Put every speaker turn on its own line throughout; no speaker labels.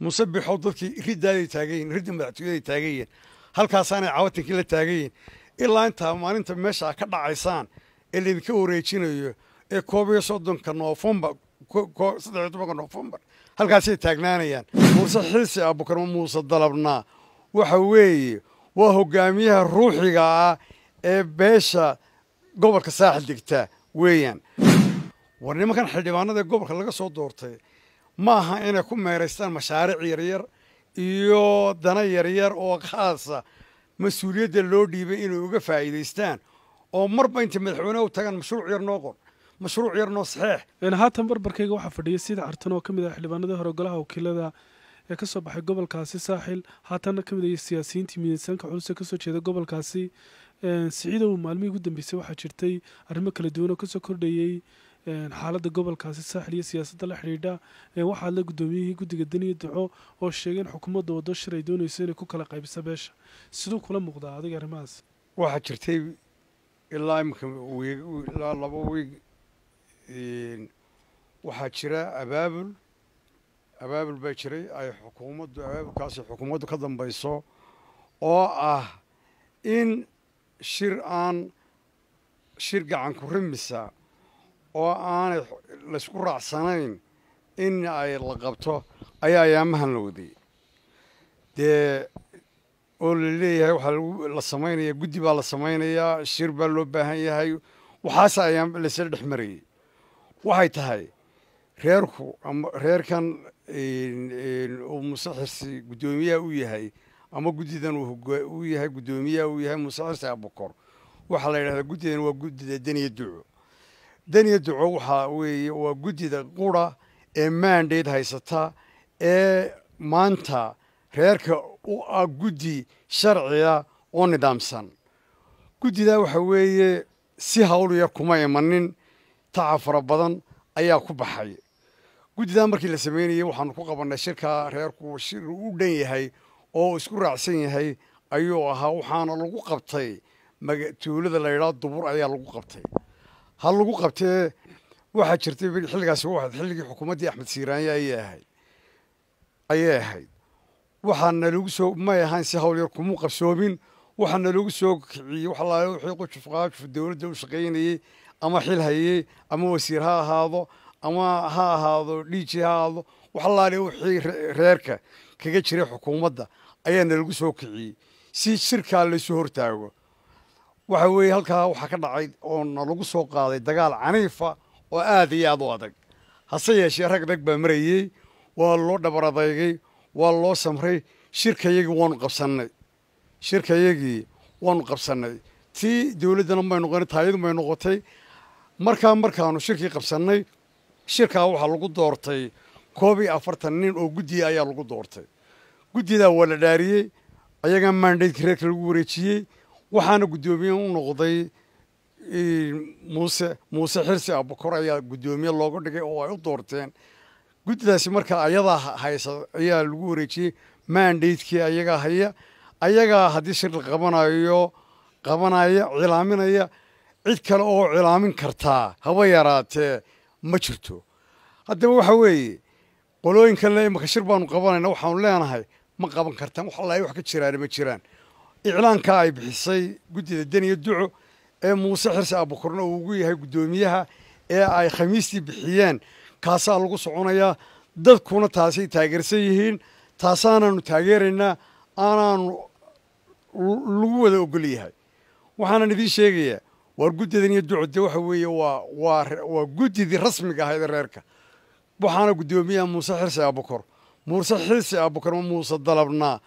musabixow dadkii riddaayay taaganyihin ridda madaxtooyaday taagayihin halkaasaanay cawatankii la taagayihin ilaa intaa maalinta meeshaa ka dhacaysaan ee laydinka wareejinayo ee koob iyo soddonka noofembar saddex iyo tobanka noofembar halkaasay taagnaanayaan muuse xiisi abukarma muuse dalabnaa waxa weeye waa hogaamiyaha ruuxiga ah ee beesha gobolka saaxil degtaa weeyaan war nimankan xildhibaanada ee gobolka laga soo doortay ma aha inay ku meeraystaan mashaariic yaryar iyo dana yaryar oo khaasa mas-uuliyadda loo dhiibay inay uga faa'iidaystaan oo marba intay u tagaan mashruuc yar noo qor mashruuc
yar saxeex haatan barbarkayga waxaa fadhiyay sida cartan oo ka mid ah xildhibaanada hore golaha wakiilada ee kasoo baxay gobolkaasi saaxil haatanna kamid mid ah siyaasiyiintii miisaanka culus ee kasoo jeeda gobolkaasi siciidow maalmihii ugu dambeysay waxaa jirtay arrimo kala duwan oo kasoo kordhayey xaalada gobolkaasi saaxil iyo siyaasadda la xidhiidha waxaa la guddoomiyihii guddiga daniya duco oo sheegay in xukuumadda waddo shir ay doonayso inay ku kala qaybisa beesha siduu kula muuqdaa adiga arrimahaas
waxaa jirtay ilaa imika ilaa laba wiig waxaa jira abaabul abaabul baa jiray ay xukuumaddu abaabulkaasi xukuumaddu ka dambayso oo ah in shir aan shir gacan ku rimisa oo aanay laysku raacsanayn in ay la qabto ayaa ayaamahan la wadayay dee oo laleeyahay leeyahay waxaa la samaynayaa guddi baa la samaynayaa shir baa loo baahan yahay waxaasa ayaam laysla dhex marayay waxay tahay reerku ama reerkan uu muuse guddoomiyaha u yahay ama guddidan u yahay guddoomiyaha uu yahay muuse abukor waxaa la yidhahdaa guddidan waa guddida deniya duco daniya duco waxaa oh, weeye waa guddida qura ee mandate haysata ee maanta reerka u ah guddi sharciga oo nidaamsan guddidaa waxaa weeye si hawliya kuma imanin tacab fara badan ayaa ku baxay guddidaa markii la samaynayay waxaanu ku qabannay shirkaa reerku shir u dhan yahay oo isku raacsan yahay ayuu ahaa waxaana lagu qabtay tuulada la yidhaha dubur ayaa lagu qabtay ha lagu qabtee waxaa jirtay xilligaasi xilligii xukuumaddii axmed siiraanya ayay ahayd ayay ahayd waxaana lagu soo may ahayn si hawl yar kumuu qabsoomin waxaana lagu soo kiciyey waxalaale wixii qujufqaajuf dowladda u shaqaynayey ama xil hayey ama wasiir ha ahaado ama ha ahaado dhiiji ha ahaado waxalaale wixii reerka kaga jiray xukuumadda ayaana lagu soo kiciyey si shirkaa laysu hortaago waxa weeye halkaa waxaa ka dhacay oona lagu soo qaaday dagaal caniifa oo aad iyo aad u adag hase yeeshee rag rag baa marayey waa loo dhabaradaygay waa loo samray shirkayagii waanu qabsannay shirkayagii waanu qabsannay tii dawladdana may noqon taayadun bay noqotay markaa markaanu shirkii qabsannay shirkaa waxaa lagu doortay koob iyo afartan nin oo guddiga ayaa lagu doortay guddidaa waa la dhaariyey ayagaa mandaydkii reerka lagu wareejiyey waxaana guddoomiye u noqday muuse muuse xirsi abukor ayaa guddoomiye looga dhigay oo ay u doorteen guddidaasi marka ayadaa haysa ayaa lagu wareejiyey mandatekii ayagaa haya ayagaa haddii shir qabanayo qabanaya cilaaminaya cid kale oo cilaamin kartaa haba yaraatee ma jirto haddaba waxa weeye le imaka shir baanu qabanayna waxaanu leenahay ma qaban kartaan wax allaay wax ka jiraana ma jiraan iclaanka ay bixisay guddida deniya duco ee muuse xirsi abukurno uu ugu yahay guddoomiyaha ee ay khamiistii bixiyeen kaasaa lagu soconayaa dadkuna taasay taageersan yihiin taasaanaanu taageeraynaa aanaanu lagu wada ogol yahay waxaanan idiin sheegayaa waar guddidaniyo duco dee waxa weeye waa waa waa guddidii rasmiga ahayd reerka waxaana guddoomiyaha muuse xirsi abukor muuse xirsi abukor ma muuse dalabnaa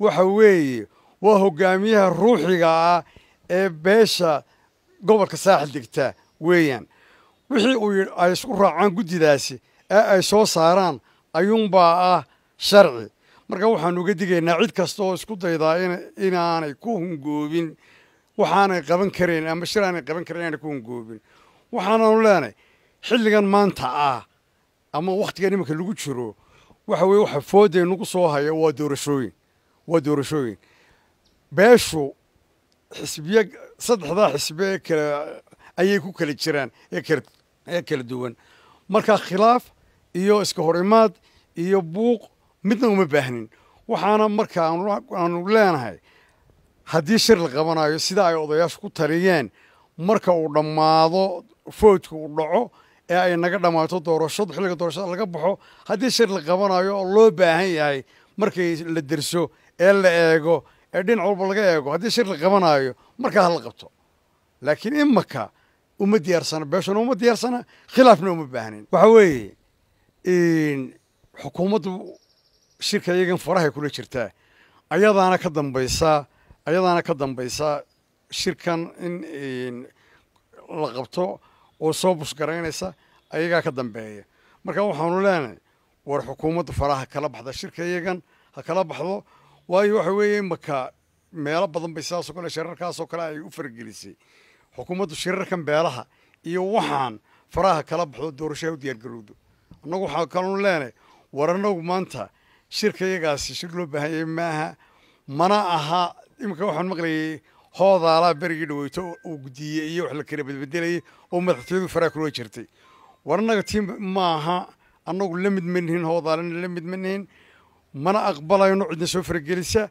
waxa weeye waa hogaamiyaha ruuxiga ah ee beesha gobolka saaxil degta weeyaan wixii uu ay isku raacaan guddidaasi ee ay soo saaraan ayuunbaa ah sharci marka waxaanu uga digaynaa cid kasta oo isku daydaa inaanay ku hungoobin waxaanay qaban karayn ama shir aanay qaban karayn inaanay ku hungoobin waxaananu leenahay xilligan maanta ah ama wakhtigan iminka lagu jiro waxa weye waxa nagu soo haya waa doorashooyin waa doorashooyin beeshu xisbiye saddexdaa xisbe kale ayay ku kala jiraan ee kala duwan markaa khilaaf iyo iska hor imaad iyo buuq midna uma baahnin waxaana marka aanu leenahay haddii shir la qabanayo sidaa ay odayaashu ku taliyeen marka uu dhammaado foodka uu dhaco ee ay naga dhammaato doorashadu xilliga doorashada laga baxo haddii shir la qabanayo oo loo baahan yahay markay la derso ee la eego ee dhinac walba laga eego haddii shir la qabanaayo markaa hala qabto laakiin imaka uma diyaarsana beeshana uma diyaarsana khilaafna uma baahnin waxa weeye xukuumaddu shirka iyagan farahay kula jirtaa ayadaana ka dambaysaa ayadaana ka dambaysaa shirkan in la qabto oo soo busgaraynaysa ayagaa ka dambeeya marka waxaanu leenahay war xukuumaddu faraha kala baxda shirka iyagan ha kala baxdo waayo waxa weeye imaka meelo badan bay sidaasoo kale shirarkaasoo kale ay u faragelisay xukuumaddu shirarkan beelaha iyo waxaan faraha kala baxdo doorashaha u diyaargarowdo annagu waxaa kalun leenay war annagu maanta shirka iyagaasi shir loo baahan yahay maaha mana aha imika waxaan maqlayay hoodaalaa berigii dhaweyto uu guddiiyey iyo wax la kala bedbedelayay oo madaxtooyadu faraha kula jirtay war annaga tii maaha annagu la mid manihin hoodaalana la mid manihin mana aqbalayno cidna soo faragelisa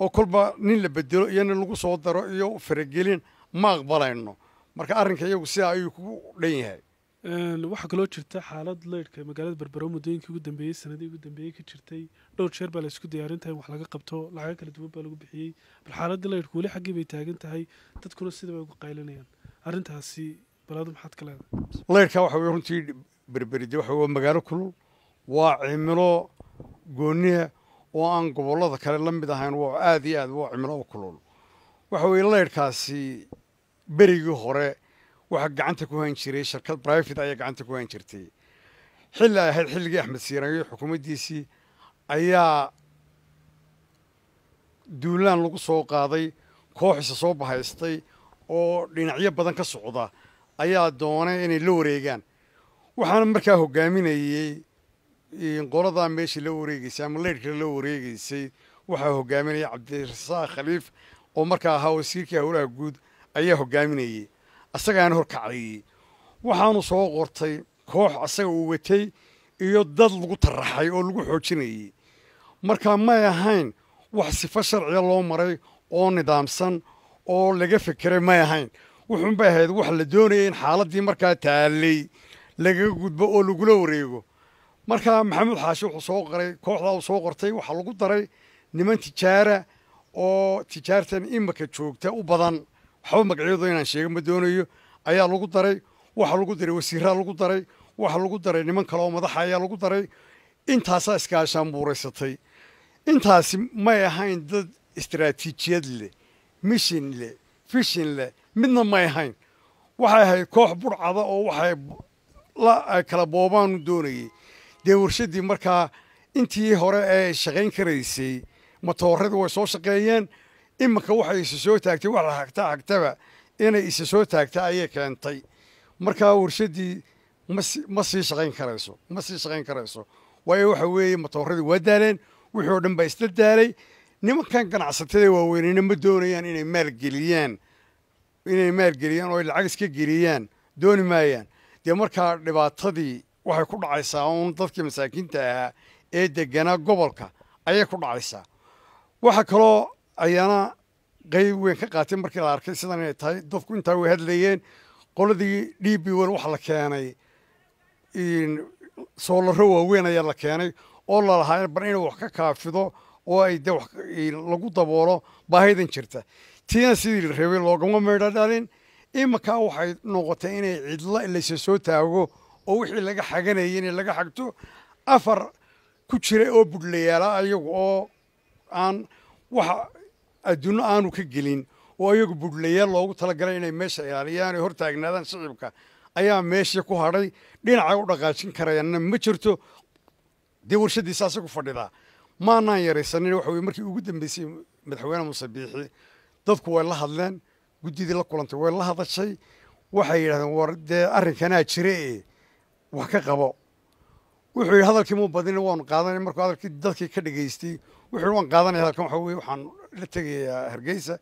oo kolba nin la bedelo iyo nin lagu soo daro iyo faragelin ma aqbalayno marka arrinka iyagu sidaa ayuu kugu dhan yahay
waxaa kaloo jirta xaalad leydhka magaalada berbero muddooyinkii ugu dambeeyey sanadii ugu dambeeyey ka jirtay dhowr jeer baa laysku diyaarintahay in wax laga qabto lacago kala duwan baa lagu bixiyey bal xaaladda leydhka weli xaggii bay taagan tahay dadkuna sida bay uga qaylinayaan arrintaasi balaadu maxaad ka leedahay
leydhka waxa weye runtii berberide waxa weye magaalo kulul waa cimilo gooniha oo aan gobollada kale la mid ahayn waa aad iyo aad waa u kulul waxa weye laydhkaasi berigii hore waxaa gacanta ku han jiray shirkad brifat ayaa gacanta ku han jirtay xilli ay ahayd xilligii axmed siiraanyo xukuumaddiisii ayaa duulaan lagu soo qaaday kooxisa soo bahaystay oo dhinacyo badan ka socda ayaa doonay inay la wareegaan waxaana markaa hogaaminayey qoladaa meeshii la wareegeysay ama leyrhka la wareegeysay waxaa hogaaminaya cabdirasaaq khaliif oo markaa ahaa wasiirkii howlaha guud ayaa hogaaminayey asagaana horkacdayey waxaanu soo qortay koox asaga uu watay iyo dad lagu taraxay oo lagu xoojinayey markaa may ahayn wax sifo sharciga loo maray oo nidaamsan oo laga fekeray may ahayn wuxuunbay ahayd wax la doonayay in xaaladdii markaa taallay laga gudbo oo lagula wareego markaa maxamuud xaashi wuxuu soo qoray kooxdaa uu soo qortay waxaa lagu daray niman tijaara oo tijaartan imika joogta u badan waxba magacyadooda inaan sheega ma doonayo ayaa lagu daray waxaa lagu daray wasiiraa lagu daray waxaa lagu daray niman kale oo madaxa ayaa lagu daray intaasaa iskaashaan buuraysatay intaasi may ahayn dad istraatiijiyad leh mishin leh fishin leh midna may ahayn waxay ahayd koox burcada oo waxay la kala boobaanu doonayay dee warshaddii markaa intii hore ee shaqayn karaysay matooradii way soo shaqeeyeen iminka waxay isa soo taagtay wax la hagta hagtaba inay isa soo taagta ayay keentay markaa warshaddii mama sii shaqayn karayso ma sii shaqayn karayso waayo waxa weeye matooradii waa daaleen wixii oo dhan baa isla daalay nimankan ganacsatada waaweyneyna ma doonayaan inay maalgeliyaan inay maalgeliyaan oo lacag iska geliyaan dooni maayaan dee markaa dhibaatadii waxay ku dhacaysaa uun dadkii masaakiinta ahaa ee deganaa gobolka ayay ku dhacaysaa waxaa kaloo ayaana qeyb weyn ka qaatay markii la arkay sidan inay tahay dadku intaa way hadlayeen qoladii d b wl la keenay soolaro waaweyn ayaa la keenay oo lalahaa bar inuu wax ka kaafido oo ay dee lagu daboolo baahidan jirta tiina sidii la rabay loogama meydho dhalin iminkaa waxay noqotay inay cidla laysa soo taago oo wixii laga xaganayay inay laga xagto afar ku jira oo budhlayaalaa ayagu oo aan waxa adduunno aanu ka gelin oo iyagu budhlayaal loogu talagalay inay meesha ilaaliyaan ay hor taagnaadaan shicibka ayaa meeshii ku hadhay dhinacay u dhaqaajin karayaanna ma jirto dee warshadiisa asagu fadhidaa maanaan yaraysanin waxa weye markii ugu dambeysay madaxweyne muse biixi dadku way la hadleen guddidii la kulantay way la hadashay waxay yidhahdeen war dee arrinkanaa jire ee waa ka qabo wuxuu yidhi hadalkii muu badina waanu qaadanay markuu hadalkii dadkii ka dhegaystay wuxuu yidhi waan qaadanaya hadalkan waxa weye waxaan la tegayaa ah, hargeysa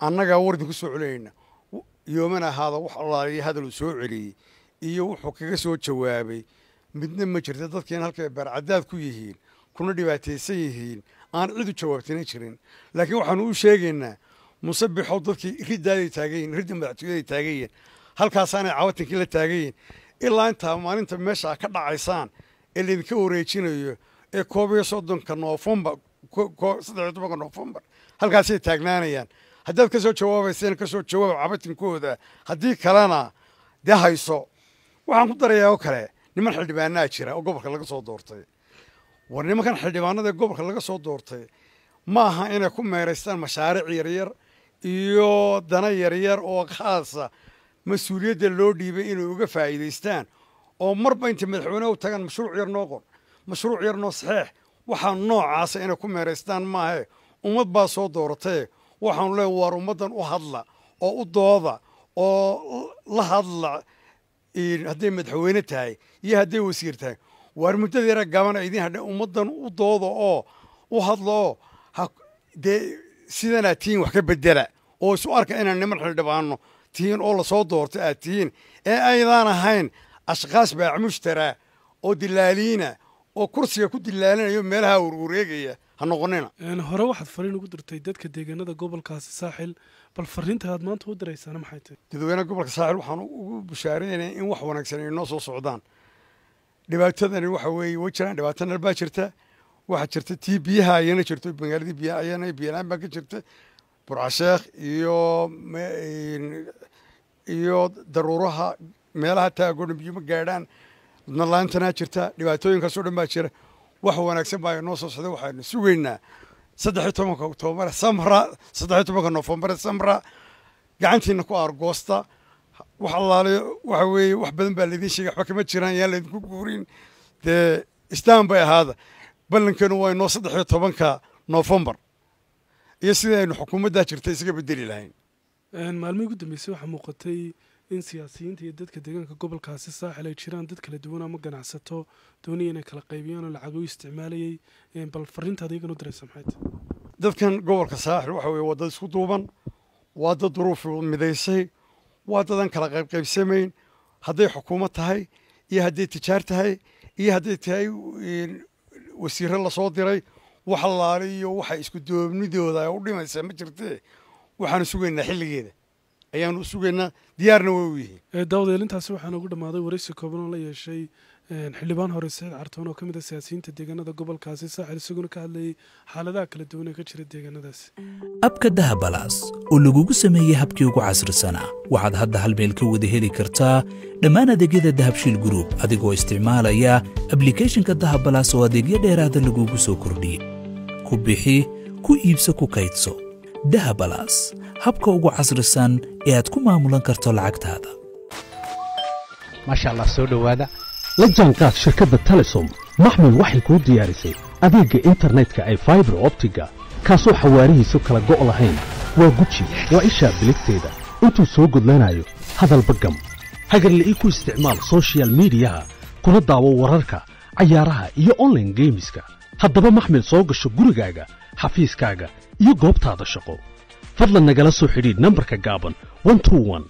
annagaa wardi ku soo celinayna yooman ahaada wax allaaliya hadaluu soo celiyey iyo wuxuu kaga soo jawaabay midna ma jirta dadkiina halkay baarcadaad ku yihiin kuna dhibaataysan yihiin aan cid u jawaabtinan jirin laakiin waxaanu u sheegaynaa musabixow dadkii riddaada taagan yihin ridda madaxtooyada taagan yihin halkaasaanay cawatankii la taagan yihin ilaa intaa maalinta meesha ka dhacaysaan ee laydinka wareejinayo ee koob iyo soddonka noofembar saddexiyo tobanka noofembar halkaasay taagnaanayaan haddaad kasoo jawaabayseen kasoo soo jawaab cabatinkooda haddii kalena dee hayso waxaan ku darayaa oo kale niman xildhibaanaa jira oo gobolka laga soo doortay war nimankan xildhibaanada ee gobolka laga soo doortay ma aha inay ku meeraystaan mashaariic yaryar iyo dana yaryar oo khaasa mas-uuliyadda loo dhiibay inay uga faa'iidaystaan oo marba intay u tagaan mashruuc yar noo qor mashruuc yarnoo saxeex waxaa noocaasa inay ku meeraystaan maahe ummad baa soo dooratee waxaanu leeya waar ummaddan u hadla oo u dooda oo la hadla hadday madaxweyne tahay iyo hadday wasiir tahay waar muddada yara gabana idiin hadha ummaddan u dooda oo u hadla oo dee sidanaa tiin wax ka bedela oo isu arka inaan niman xildhibaanno tihiin oo lasoo doorto aad tihiin ee aydaan ahayn ashkaas baacmushtara oo dilaaliina oo kursiga ku dilaalinayo meelaha warwareegaya
ha noqonina hore waxaad fariin ugu dirtay dadka deegaanada gobolkaasi saaxil bal fariinta aad maanta u diraysaana maxay tahay
dadweynaha gobolka saaxil waxaan ugu bushaaraynayaa in wax wanaagsan ay soo socdaan dhibaatadani waxa weeye way jiraan dhibaato baa jirta waxaa jirta tii biyaha ayana jirto magaaladii biyaha ayana biyalaan baa ka jirta burcasheekh iyo iyo daruuraha meelaha taagoonbiyo ma gaadhaan nalaantanaa jirta dhibaatooyinkaasoo dhan baa jira wax wanaagsan baa inoo soo socda waxaanu sugaynaa saddexiyo tobanka oktoobar samra saddexiyo tobanka nofembar samra gacantiina ku aargoosta wax allaale waxa weeye wax badan baa laydin sheegay waxba kama jiraan yaan laydinku guurin dee istaan bay ahaada ballankeenu waa inoo saddexiyo tobanka nofembar iyo sidaynu xukuumaddaa jirta isaga bedeli lahayn
maalmihii ugu dambeysay waxaa muuqatay in siyaasiyiinta iyo dadka deegaanka gobolkaasi saaxil ay jiraan dad kala duwan ama ganacsato doonaya inay kala qaybiyaan oo lacago u isticmaalayay bal fariintaada iyagana
u diraysa maxayta dadkan gobolka saaxil waxa weeye waa dad isku duuban waa dad duruuf midaysay waa dadan kala qaybqaybsamayn hadday xukuumad tahay iyo hadday tijaar tahay iyo hadday tahay wasiiro lasoo diray wax laali iyo waxa isku doobnidooda u dhimaysa ma jirtee waxaanu sugaynaa xilligeeda ayaanu sugaynaa diyaarna way u yihiin daawadeelintaasi waxaana ugu dhammaaday waraysi kooban oo la yeeshay
xildhibaan hore saciid cartoon oo ka mid a ah siyaasiyiinta deegaanada gobolkaasi saaxil isaguna ka hadlayay xaaladaha kala duwan ee ka jira deegaanadaasi abka dahabalaas oo lagugu sameeyey habkii ugu casrisanaa waxaad hadda hal meel ka wada heli kartaa dhammaan adeegyada dahabshiil gruub adigoo isticmaalaya ablikeeshinka dahabalaas oo adeegyo dheeraada lagugu soo kordhiyey ku bixi ku iibso ku kaydso dahabalaas habka ugu casrisan ee aad ku maamulan karto lacagtaada la jaanqaad shirkadda telesom maxmed waxay kuu diyaarisay adeegga internetka ay faibar optiga kaasoo xawaarihiisu kala go' lahayn waa guji waa ishaa biligteeda intuu soo gudlanaayo hadalba gam hagarle ii ku isticmaal sochial midiyaha kuna daawo wararka cayaaraha iyo online geemiska haddaba maxmed soo gasho gurigaaga xafiiskaaga iyo goobtaada shaqo fadlan nagala soo xidhiidh nambarka gaaban